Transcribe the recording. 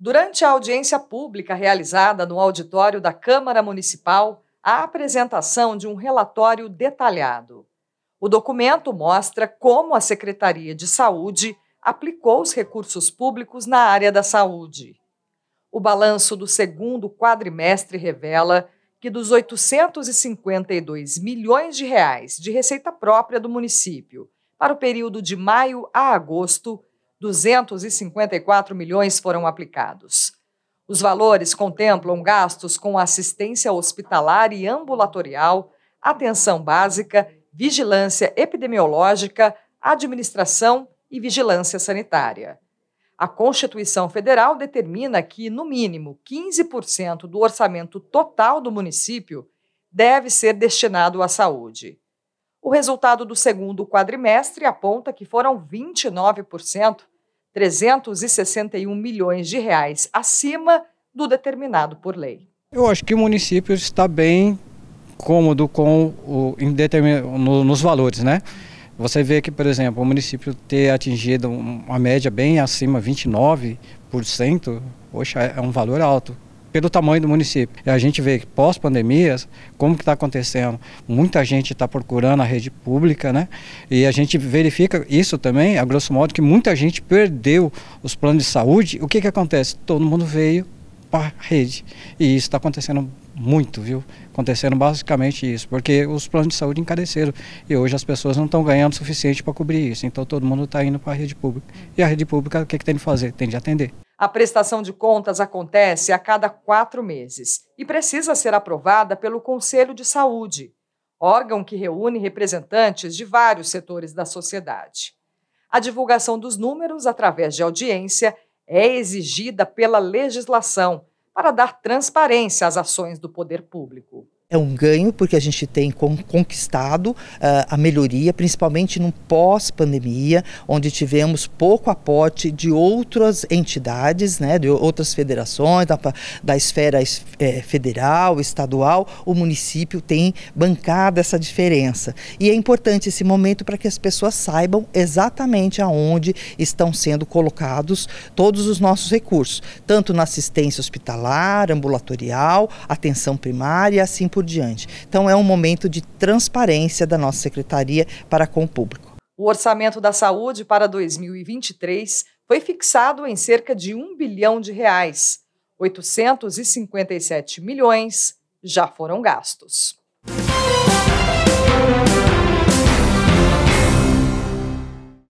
Durante a audiência pública realizada no auditório da Câmara Municipal, a apresentação de um relatório detalhado. O documento mostra como a Secretaria de Saúde aplicou os recursos públicos na área da saúde. O balanço do segundo quadrimestre revela que dos 852 milhões de reais de receita própria do município para o período de maio a agosto, 254 milhões foram aplicados. Os valores contemplam gastos com assistência hospitalar e ambulatorial, atenção básica, vigilância epidemiológica, administração e vigilância sanitária. A Constituição Federal determina que, no mínimo, 15% do orçamento total do município deve ser destinado à saúde. O resultado do segundo quadrimestre aponta que foram 29%, 361 milhões de reais acima do determinado por lei. Eu acho que o município está bem cômodo com o, no, nos valores, né? Você vê que, por exemplo, o município ter atingido uma média bem acima, 29%, poxa, é um valor alto pelo tamanho do município. E a gente vê que pós-pandemias, como que está acontecendo? Muita gente está procurando a rede pública, né? E a gente verifica isso também, a grosso modo, que muita gente perdeu os planos de saúde. O que, que acontece? Todo mundo veio para a rede. E isso está acontecendo muito, viu? Acontecendo basicamente isso, porque os planos de saúde encareceram e hoje as pessoas não estão ganhando o suficiente para cobrir isso. Então todo mundo está indo para a rede pública. E a rede pública, o que, que tem de fazer? Tem de atender. A prestação de contas acontece a cada quatro meses e precisa ser aprovada pelo Conselho de Saúde, órgão que reúne representantes de vários setores da sociedade. A divulgação dos números através de audiência é exigida pela legislação para dar transparência às ações do poder público. É um ganho porque a gente tem conquistado uh, a melhoria, principalmente no pós-pandemia, onde tivemos pouco aporte de outras entidades, né, de outras federações, da, da esfera é, federal, estadual, o município tem bancado essa diferença. E é importante esse momento para que as pessoas saibam exatamente aonde estão sendo colocados todos os nossos recursos, tanto na assistência hospitalar, ambulatorial, atenção primária, assim por por diante. Então é um momento de transparência da nossa secretaria para com o público. O orçamento da saúde para 2023 foi fixado em cerca de 1 bilhão de reais. 857 milhões já foram gastos.